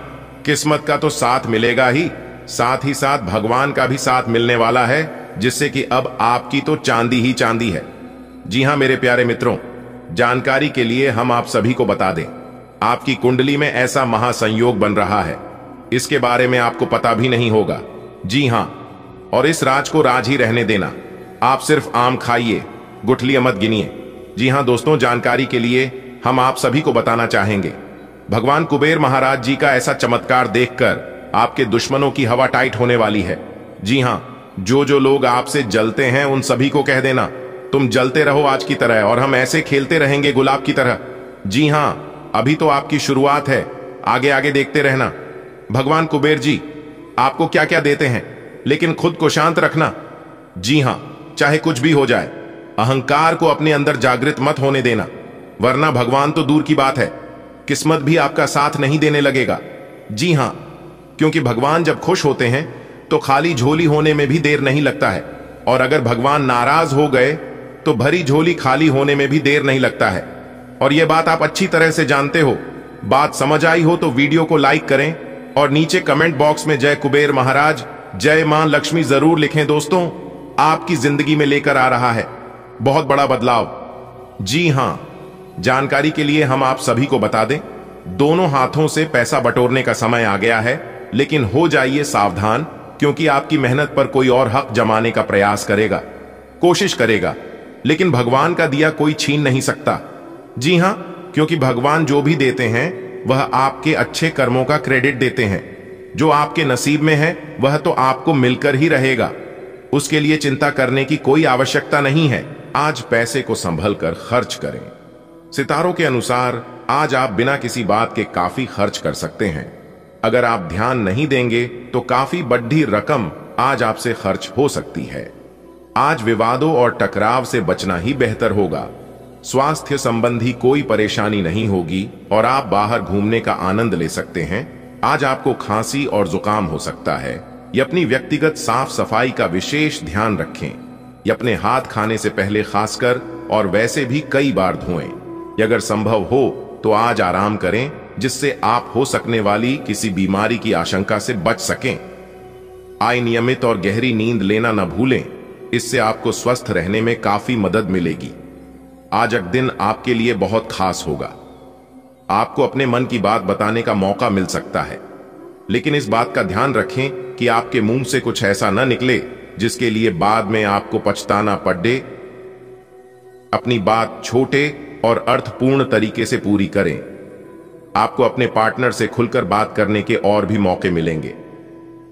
किस्मत का तो साथ मिलेगा ही साथ ही साथ भगवान का भी साथ मिलने वाला है जिससे कि अब आपकी तो चांदी ही चांदी है जी हां मेरे प्यारे मित्रों जानकारी के लिए हम आप सभी को बता दें आपकी कुंडली में ऐसा महासंयोग बन रहा है इसके बारे में आपको पता भी नहीं होगा जी हाँ और इस राज को राज ही रहने देना आप सिर्फ आम खाइए गुठली मत गिनिए जी हाँ दोस्तों जानकारी के लिए हम आप सभी को बताना चाहेंगे भगवान कुबेर महाराज जी का ऐसा चमत्कार देखकर आपके दुश्मनों की हवा टाइट होने वाली है जी हाँ जो जो लोग आपसे जलते हैं उन सभी को कह देना तुम जलते रहो आज की तरह और हम ऐसे खेलते रहेंगे गुलाब की तरह जी हाँ अभी तो आपकी शुरुआत है आगे आगे देखते रहना भगवान कुबेर जी आपको क्या क्या देते हैं लेकिन खुद को शांत रखना जी हां चाहे कुछ भी हो जाए अहंकार को अपने अंदर जागृत मत होने देना वरना भगवान तो दूर की बात है किस्मत भी आपका साथ नहीं देने लगेगा जी हां क्योंकि भगवान जब खुश होते हैं तो खाली झोली होने में भी देर नहीं लगता है और अगर भगवान नाराज हो गए तो भरी झोली खाली होने में भी देर नहीं लगता है और ये बात आप अच्छी तरह से जानते हो बात समझ आई हो तो वीडियो को लाइक करें और नीचे कमेंट बॉक्स में जय कुबेर महाराज जय मां लक्ष्मी जरूर लिखें दोस्तों आपकी जिंदगी में लेकर आ रहा है बहुत बड़ा बदलाव जी हां जानकारी के लिए हम आप सभी को बता दें दोनों हाथों से पैसा बटोरने का समय आ गया है लेकिन हो जाइए सावधान क्योंकि आपकी मेहनत पर कोई और हक जमाने का प्रयास करेगा कोशिश करेगा लेकिन भगवान का दिया कोई छीन नहीं सकता जी हाँ क्योंकि भगवान जो भी देते हैं वह आपके अच्छे कर्मों का क्रेडिट देते हैं जो आपके नसीब में है वह तो आपको मिलकर ही रहेगा उसके लिए चिंता करने की कोई आवश्यकता नहीं है आज पैसे को संभल कर खर्च करें सितारों के अनुसार आज आप बिना किसी बात के काफी खर्च कर सकते हैं अगर आप ध्यान नहीं देंगे तो काफी बड्ढी रकम आज आपसे खर्च हो सकती है आज विवादों और टकराव से बचना ही बेहतर होगा स्वास्थ्य संबंधी कोई परेशानी नहीं होगी और आप बाहर घूमने का आनंद ले सकते हैं आज आपको खांसी और जुकाम हो सकता है ये अपनी व्यक्तिगत साफ सफाई का विशेष ध्यान रखें ये अपने हाथ खाने से पहले खासकर और वैसे भी कई बार धोएं अगर संभव हो तो आज आराम करें जिससे आप हो सकने वाली किसी बीमारी की आशंका से बच सकें आय नियमित और गहरी नींद लेना न भूलें इससे आपको स्वस्थ रहने में काफी मदद मिलेगी आज एक दिन आपके लिए बहुत खास होगा आपको अपने मन की बात बताने का मौका मिल सकता है लेकिन इस बात का ध्यान रखें कि आपके मुंह से कुछ ऐसा न निकले जिसके लिए बाद में आपको पछताना पड़े अपनी बात छोटे और अर्थपूर्ण तरीके से पूरी करें आपको अपने पार्टनर से खुलकर बात करने के और भी मौके मिलेंगे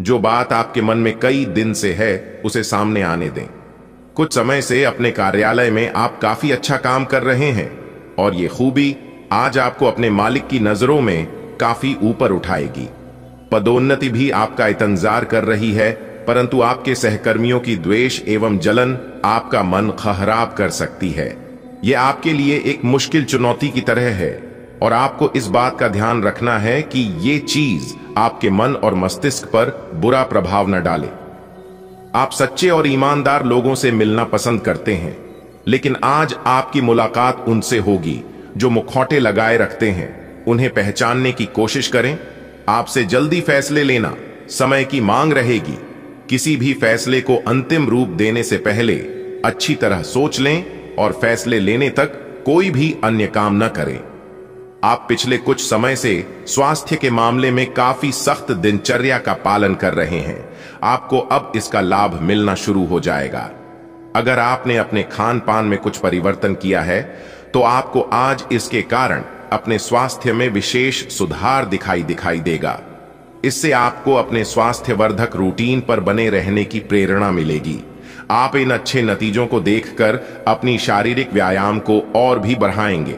जो बात आपके मन में कई दिन से है उसे सामने आने दें कुछ समय से अपने कार्यालय में आप काफी अच्छा काम कर रहे हैं और ये खूबी आज आपको अपने मालिक की नजरों में काफी ऊपर उठाएगी पदोन्नति भी आपका इतंजार कर रही है परंतु आपके सहकर्मियों की द्वेष एवं जलन आपका मन खराब कर सकती है ये आपके लिए एक मुश्किल चुनौती की तरह है और आपको इस बात का ध्यान रखना है कि ये चीज आपके मन और मस्तिष्क पर बुरा प्रभाव न डाले आप सच्चे और ईमानदार लोगों से मिलना पसंद करते हैं लेकिन आज आपकी मुलाकात उनसे होगी जो मुखौटे लगाए रखते हैं उन्हें पहचानने की कोशिश करें आपसे जल्दी फैसले लेना समय की मांग रहेगी किसी भी फैसले को अंतिम रूप देने से पहले अच्छी तरह सोच लें और फैसले लेने तक कोई भी अन्य काम न करें आप पिछले कुछ समय से स्वास्थ्य के मामले में काफी सख्त दिनचर्या का पालन कर रहे हैं आपको अब इसका लाभ मिलना शुरू हो जाएगा अगर आपने अपने खान पान में कुछ परिवर्तन किया है तो आपको आज इसके कारण अपने स्वास्थ्य में विशेष सुधार दिखाई दिखाई देगा इससे आपको अपने स्वास्थ्य वर्धक रूटीन पर बने रहने की प्रेरणा मिलेगी आप इन अच्छे नतीजों को देखकर अपनी शारीरिक व्यायाम को और भी बढ़ाएंगे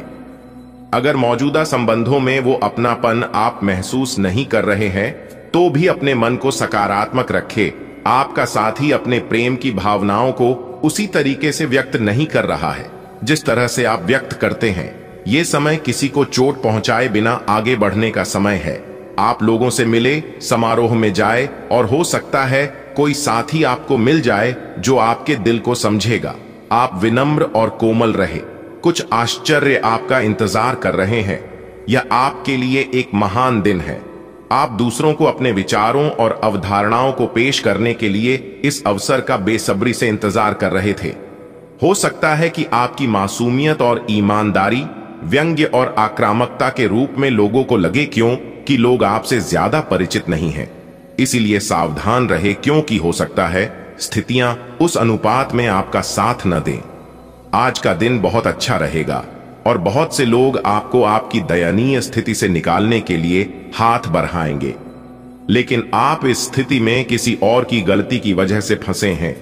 अगर मौजूदा संबंधों में वो अपनापन आप महसूस नहीं कर रहे हैं तो भी अपने मन को सकारात्मक रखे आपका साथी अपने प्रेम की भावनाओं को उसी तरीके से व्यक्त नहीं कर रहा है जिस तरह से आप व्यक्त करते हैं ये समय किसी को चोट पहुंचाए बिना आगे बढ़ने का समय है आप लोगों से मिले समारोह में जाए और हो सकता है कोई साथी आपको मिल जाए जो आपके दिल को समझेगा आप विनम्र और कोमल रहे कुछ आश्चर्य आपका इंतजार कर रहे हैं यह आपके लिए एक महान दिन है आप दूसरों को अपने विचारों और अवधारणाओं को पेश करने के लिए इस अवसर का बेसब्री से इंतजार कर रहे थे हो सकता है कि आपकी मासूमियत और ईमानदारी व्यंग्य और आक्रामकता के रूप में लोगों को लगे क्यों कि लोग आपसे ज्यादा परिचित नहीं हैं इसीलिए सावधान रहे क्योंकि हो सकता है स्थितियां उस अनुपात में आपका साथ न दें आज का दिन बहुत अच्छा रहेगा और बहुत से लोग आपको आपकी दयनीय स्थिति से निकालने के लिए हाथ बढ़ाएंगे लेकिन आप इस स्थिति में किसी और की गलती की वजह से फंसे हैं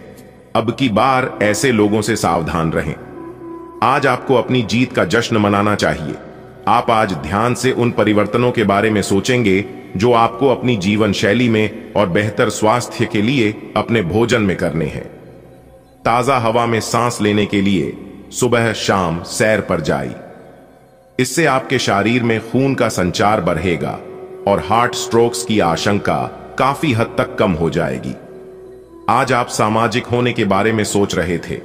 अब की बार ऐसे लोगों से सावधान रहें आज आपको अपनी जीत का जश्न मनाना चाहिए आप आज ध्यान से उन परिवर्तनों के बारे में सोचेंगे जो आपको अपनी जीवन शैली में और बेहतर स्वास्थ्य के लिए अपने भोजन में करने हैं ताजा हवा में सांस लेने के लिए सुबह शाम सैर पर जाई इससे आपके शरीर में खून का संचार बढ़ेगा और हार्ट स्ट्रोक्स की आशंका काफी हद तक कम हो जाएगी आज आप सामाजिक होने के बारे में सोच रहे थे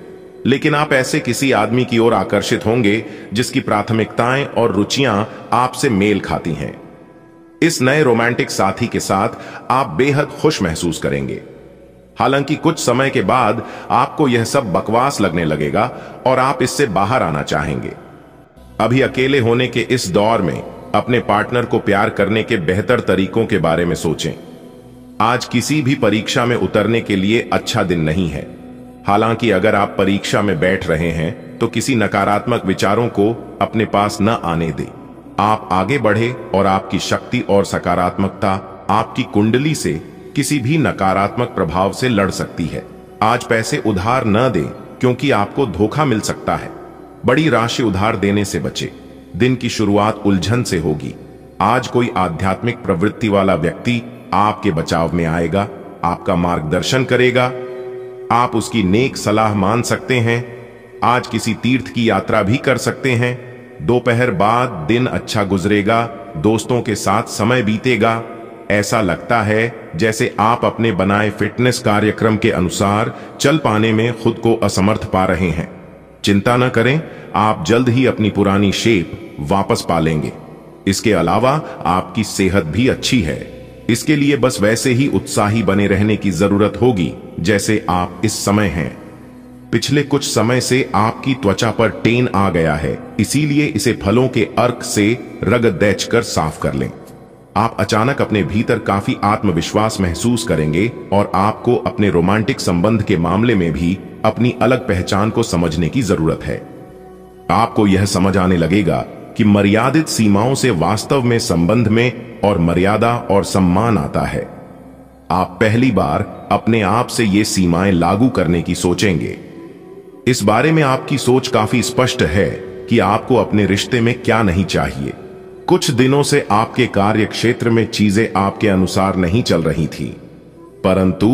लेकिन आप ऐसे किसी आदमी की ओर आकर्षित होंगे जिसकी प्राथमिकताएं और रुचियां आपसे मेल खाती हैं इस नए रोमांटिक साथी के साथ आप बेहद खुश महसूस करेंगे हालांकि कुछ समय के बाद आपको यह सब बकवास लगने लगेगा और आप इससे बाहर आना चाहेंगे अभी अकेले होने के इस दौर में अपने पार्टनर को प्यार करने के बेहतर तरीकों के बारे में सोचें आज किसी भी परीक्षा में उतरने के लिए अच्छा दिन नहीं है हालांकि अगर आप परीक्षा में बैठ रहे हैं तो किसी नकारात्मक विचारों को अपने पास न आने दें आप आगे बढ़े और आपकी शक्ति और सकारात्मकता आपकी कुंडली से किसी भी नकारात्मक प्रभाव से लड़ सकती है आज पैसे उधार न दें क्योंकि आपको धोखा मिल सकता है बड़ी राशि उधार देने से बचे दिन की शुरुआत उलझन से होगी आज कोई आध्यात्मिक प्रवृत्ति वाला व्यक्ति आपके बचाव में आएगा आपका मार्गदर्शन करेगा आप उसकी नेक सलाह मान सकते हैं आज किसी तीर्थ की यात्रा भी कर सकते हैं दोपहर बाद दिन अच्छा गुजरेगा दोस्तों के साथ समय बीतेगा ऐसा लगता है जैसे आप अपने बनाए फिटनेस कार्यक्रम के अनुसार चल पाने में खुद को असमर्थ पा रहे हैं चिंता न करें आप जल्द ही अपनी पुरानी शेप वापस पा लेंगे इसके अलावा आपकी सेहत भी अच्छी है इसके लिए बस वैसे ही उत्साही बने रहने की जरूरत होगी जैसे आप इस समय हैं पिछले कुछ समय से आपकी त्वचा पर टेन आ गया है इसीलिए इसे फलों के अर्क से रगत दैच कर साफ कर लें आप अचानक अपने भीतर काफी आत्मविश्वास महसूस करेंगे और आपको अपने रोमांटिक संबंध के मामले में भी अपनी अलग पहचान को समझने की जरूरत है आपको यह समझ आने लगेगा कि मर्यादित सीमाओं से वास्तव में संबंध में और मर्यादा और सम्मान आता है आप पहली बार अपने आप से ये सीमाएं लागू करने की सोचेंगे इस बारे में आपकी सोच काफी स्पष्ट है कि आपको अपने रिश्ते में क्या नहीं चाहिए कुछ दिनों से आपके कार्य क्षेत्र में चीजें आपके अनुसार नहीं चल रही थी परंतु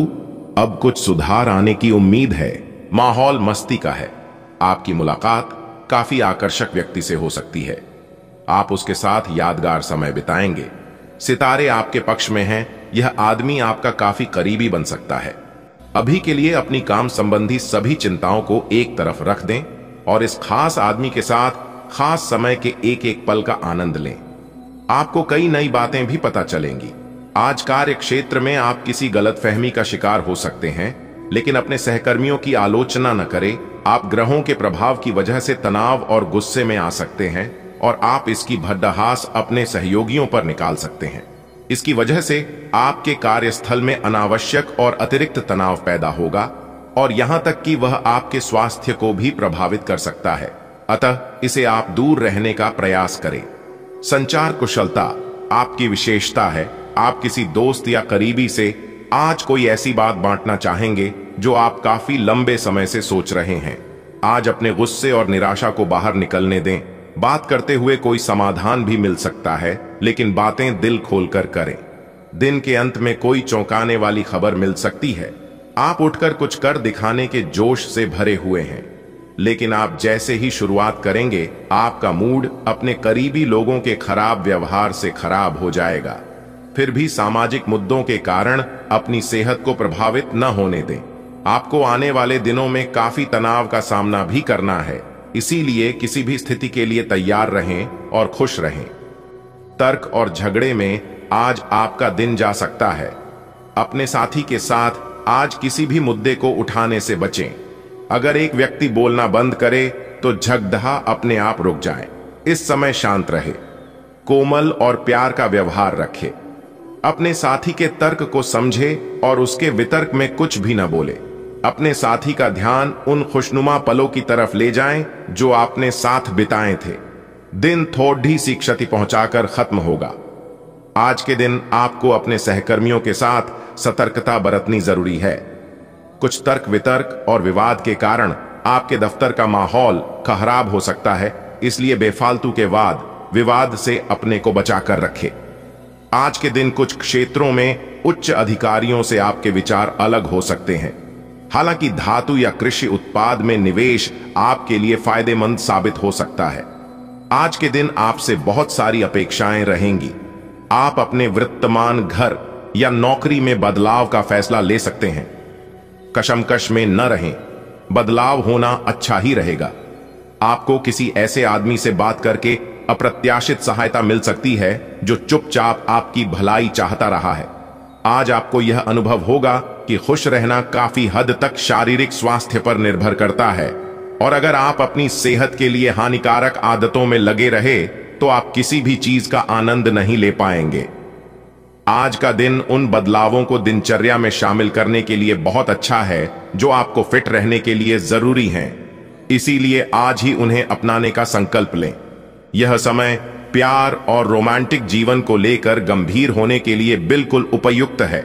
अब कुछ सुधार आने की उम्मीद है माहौल मस्ती का है आपकी मुलाकात काफी आकर्षक व्यक्ति से हो सकती है आप उसके साथ यादगार समय बिताएंगे सितारे आपके पक्ष में हैं यह आदमी आपका काफी करीबी बन सकता है अभी के लिए अपनी काम संबंधी सभी चिंताओं को एक तरफ रख दें और इस खास आदमी के साथ खास समय के एक एक पल का आनंद लें आपको कई नई बातें भी पता चलेंगी आज कार्य क्षेत्र में आप किसी गलत फहमी का शिकार हो सकते हैं लेकिन अपने सहकर्मियों की आलोचना न करें आप ग्रहों के प्रभाव की वजह से तनाव और गुस्से में आ सकते हैं और आप इसकी भड्डाहास अपने सहयोगियों पर निकाल सकते हैं इसकी वजह से आपके कार्यस्थल में अनावश्यक और अतिरिक्त तनाव पैदा होगा और यहां तक कि वह आपके स्वास्थ्य को भी प्रभावित कर सकता है अतः इसे आप दूर रहने का प्रयास करें संचार कुशलता आपकी विशेषता है आप किसी दोस्त या करीबी से आज कोई ऐसी बात बांटना चाहेंगे जो आप काफी लंबे समय से सोच रहे हैं आज अपने गुस्से और निराशा को बाहर निकलने दें बात करते हुए कोई समाधान भी मिल सकता है लेकिन बातें दिल खोलकर करें दिन के अंत में कोई चौंकाने वाली खबर मिल सकती है आप उठकर कुछ कर दिखाने के जोश से भरे हुए हैं लेकिन आप जैसे ही शुरुआत करेंगे आपका मूड अपने करीबी लोगों के खराब व्यवहार से खराब हो जाएगा फिर भी सामाजिक मुद्दों के कारण अपनी सेहत को प्रभावित न होने दें आपको आने वाले दिनों में काफी तनाव का सामना भी करना है इसीलिए किसी भी स्थिति के लिए तैयार रहें और खुश रहें तर्क और झगड़े में आज आपका दिन जा सकता है अपने साथी के साथ आज किसी भी मुद्दे को उठाने से बचें अगर एक व्यक्ति बोलना बंद करे तो झगदहा अपने आप रुक जाए इस समय शांत रहे कोमल और प्यार का व्यवहार रखे अपने साथी के तर्क को समझे और उसके वितर्क में कुछ भी न बोले अपने साथी का ध्यान उन खुशनुमा पलों की तरफ ले जाएं जो आपने साथ बिताए थे दिन थोड़ी सी क्षति पहुंचाकर खत्म होगा आज के दिन आपको अपने सहकर्मियों के साथ सतर्कता बरतनी जरूरी है कुछ तर्क वितर्क और विवाद के कारण आपके दफ्तर का माहौल खराब हो सकता है इसलिए बेफालतू के वाद विवाद से अपने को बचा कर रखे आज के दिन कुछ क्षेत्रों में उच्च अधिकारियों से आपके विचार अलग हो सकते हैं हालांकि धातु या कृषि उत्पाद में निवेश आपके लिए फायदेमंद साबित हो सकता है आज के दिन आपसे बहुत सारी अपेक्षाएं रहेंगी आप अपने वृत्तमान घर या नौकरी में बदलाव का फैसला ले सकते हैं कशमकश में न रहें बदलाव होना अच्छा ही रहेगा आपको किसी ऐसे आदमी से बात करके अप्रत्याशित सहायता मिल सकती है जो चुपचाप आपकी भलाई चाहता रहा है आज आपको यह अनुभव होगा कि खुश रहना काफी हद तक शारीरिक स्वास्थ्य पर निर्भर करता है और अगर आप अपनी सेहत के लिए हानिकारक आदतों में लगे रहे तो आप किसी भी चीज का आनंद नहीं ले पाएंगे आज का दिन उन बदलावों को दिनचर्या में शामिल करने के लिए बहुत अच्छा है जो आपको फिट रहने के लिए जरूरी हैं इसीलिए आज ही उन्हें अपनाने का संकल्प लें यह समय प्यार और रोमांटिक जीवन को लेकर गंभीर होने के लिए बिल्कुल उपयुक्त है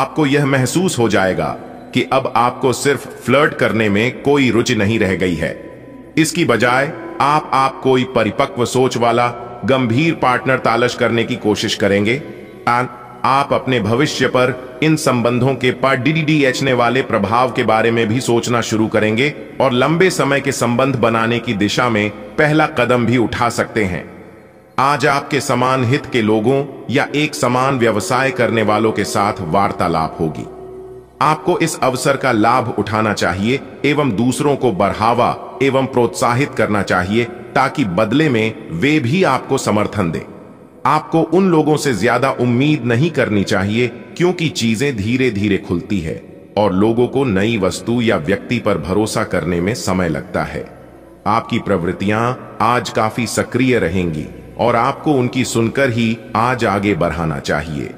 आपको यह महसूस हो जाएगा कि अब आपको सिर्फ फ्लर्ट करने में कोई रुचि नहीं रह गई है इसकी बजाय आप आप कोई परिपक्व सोच वाला गंभीर पार्टनर तालश करने की कोशिश करेंगे आप अपने भविष्य पर इन संबंधों के डीडीडी एचने वाले प्रभाव के बारे में भी सोचना शुरू करेंगे और लंबे समय के संबंध बनाने की दिशा में पहला कदम भी उठा सकते हैं आज आपके समान हित के लोगों या एक समान व्यवसाय करने वालों के साथ वार्तालाप होगी आपको इस अवसर का लाभ उठाना चाहिए एवं दूसरों को बढ़ावा एवं प्रोत्साहित करना चाहिए ताकि बदले में वे भी आपको समर्थन दें आपको उन लोगों से ज्यादा उम्मीद नहीं करनी चाहिए क्योंकि चीजें धीरे धीरे खुलती है और लोगों को नई वस्तु या व्यक्ति पर भरोसा करने में समय लगता है आपकी प्रवृत्तियां आज काफी सक्रिय रहेंगी और आपको उनकी सुनकर ही आज आगे बढ़ाना चाहिए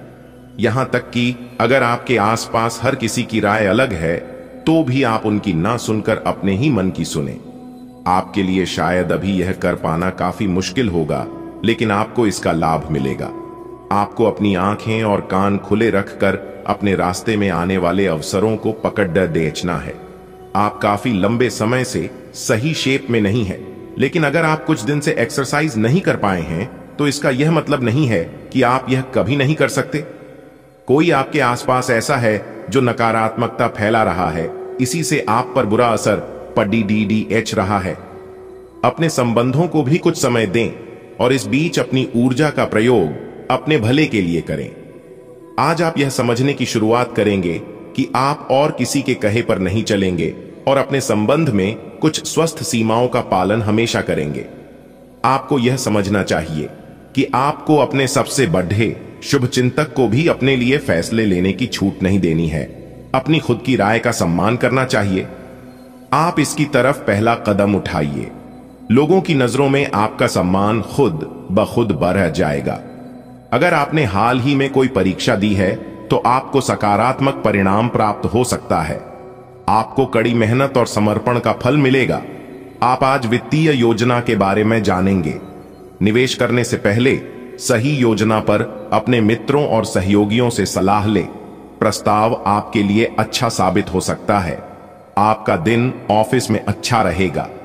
यहां तक कि अगर आपके आसपास हर किसी की राय अलग है तो भी आप उनकी ना सुनकर अपने ही मन की सुने आपके लिए शायद अभी यह कर पाना काफी मुश्किल होगा लेकिन आपको इसका लाभ मिलेगा आपको अपनी आंखें और कान खुले रखकर अपने रास्ते में आने वाले अवसरों को पकड़ देचना है आप काफी लंबे समय से सही शेप में नहीं है लेकिन अगर आप कुछ दिन से एक्सरसाइज नहीं कर पाए हैं तो इसका यह मतलब नहीं है कि आप यह कभी नहीं कर सकते कोई आपके आसपास ऐसा है जो नकारात्मकता फैला रहा है इसी से आप पर बुरा असर पडी डी डी एच रहा है अपने संबंधों को भी कुछ समय दें और इस बीच अपनी ऊर्जा का प्रयोग अपने भले के लिए करें आज आप यह समझने की शुरुआत करेंगे कि आप और किसी के कहे पर नहीं चलेंगे और अपने संबंध में कुछ स्वस्थ सीमाओं का पालन हमेशा करेंगे आपको यह समझना चाहिए कि आपको अपने सबसे बढ़े शुभ चिंतक को भी अपने लिए फैसले लेने की छूट नहीं देनी है अपनी खुद की राय का सम्मान करना चाहिए आप इसकी तरफ पहला कदम उठाइए लोगों की नजरों में आपका सम्मान खुद ब खुद बढ़ जाएगा अगर आपने हाल ही में कोई परीक्षा दी है तो आपको सकारात्मक परिणाम प्राप्त हो सकता है आपको कड़ी मेहनत और समर्पण का फल मिलेगा आप आज वित्तीय योजना के बारे में जानेंगे निवेश करने से पहले सही योजना पर अपने मित्रों और सहयोगियों से सलाह लें प्रस्ताव आपके लिए अच्छा साबित हो सकता है आपका दिन ऑफिस में अच्छा रहेगा